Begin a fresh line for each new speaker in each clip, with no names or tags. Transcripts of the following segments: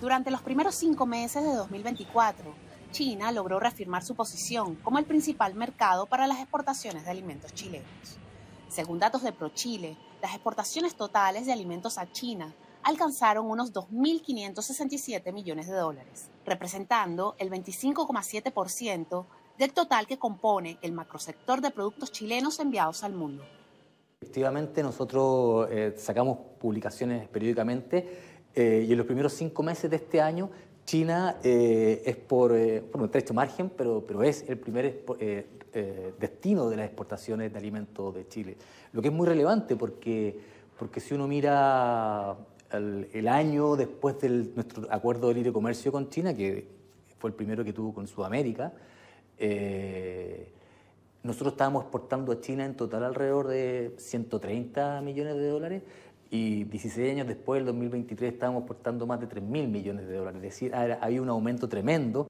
Durante los primeros cinco meses de 2024, China logró reafirmar su posición como el principal mercado para las exportaciones de alimentos chilenos. Según datos de ProChile, las exportaciones totales de alimentos a China alcanzaron unos 2.567 millones de dólares, representando el 25,7% del total que compone el macrosector de productos chilenos enviados al mundo.
Efectivamente, nosotros eh, sacamos publicaciones periódicamente eh, y en los primeros cinco meses de este año, China eh, es por, eh, bueno, por un margen, pero, es el primer destino de las exportaciones de alimentos de Chile. Lo que es muy relevante porque, porque si uno mira el, el año después de nuestro acuerdo de libre comercio con China, que fue el primero que tuvo con Sudamérica, nosotros estábamos exportando a China en total alrededor de 130 millones de dólares y 16 años después, el 2023, estábamos exportando más de 3.000 millones de dólares, es decir, hay un aumento tremendo.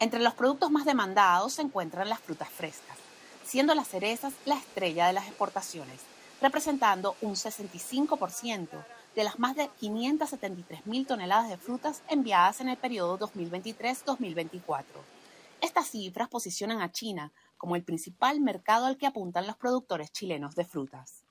Entre los productos más demandados se encuentran las frutas frescas, siendo las cerezas la estrella de las exportaciones, representando un 65% de las más de 573.000 toneladas de frutas enviadas en el periodo 2023-2024. Estas cifras posicionan a China como el principal mercado al que apuntan los productores chilenos de frutas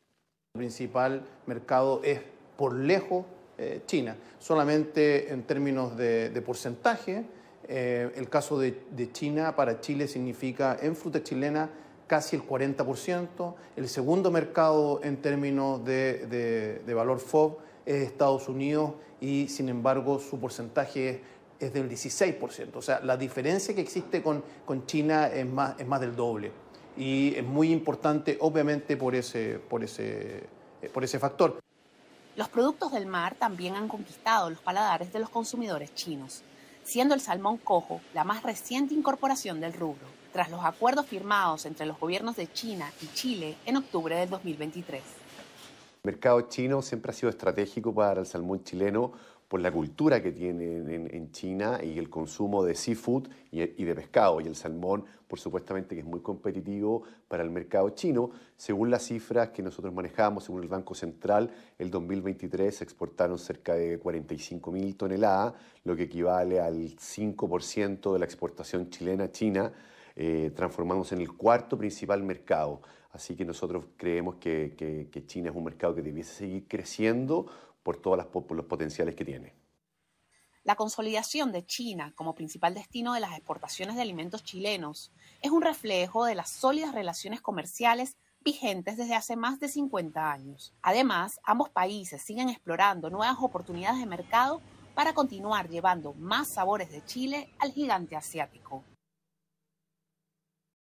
principal mercado es por lejos eh, China. Solamente en términos de, porcentaje, eh, el caso de, China para Chile significa en fruta chilena casi el 40%. El segundo mercado en términos de, valor FOB es Estados Unidos y sin embargo su porcentaje es, es del 16%. O sea, la diferencia que existe con, con China es más, es más del doble y es muy importante obviamente eh, por ese, factor.
Los productos del mar también han conquistado los paladares de los consumidores chinos, siendo el salmón cojo la más reciente incorporación del rubro, tras los acuerdos firmados entre los gobiernos de China y Chile en octubre del 2023.
El mercado chino siempre ha sido estratégico para el salmón chileno por la cultura que tiene en, China y el consumo de seafood y, de pescado. Y el salmón, por supuestamente, que es muy competitivo para el mercado chino. Según las cifras que nosotros manejamos, según el Banco Central, el 2023 se exportaron cerca de 45.000 toneladas, lo que equivale al 5% de la exportación chilena a China. Transformamos eh, transformándose en el cuarto principal mercado. Así que nosotros creemos que, que, China es un mercado que debiese seguir creciendo por todos los potenciales que tiene.
La consolidación de China como principal destino de las exportaciones de alimentos chilenos es un reflejo de las sólidas relaciones comerciales vigentes desde hace más de 50 años. Además, ambos países siguen explorando nuevas oportunidades de mercado para continuar llevando más sabores de Chile al gigante asiático.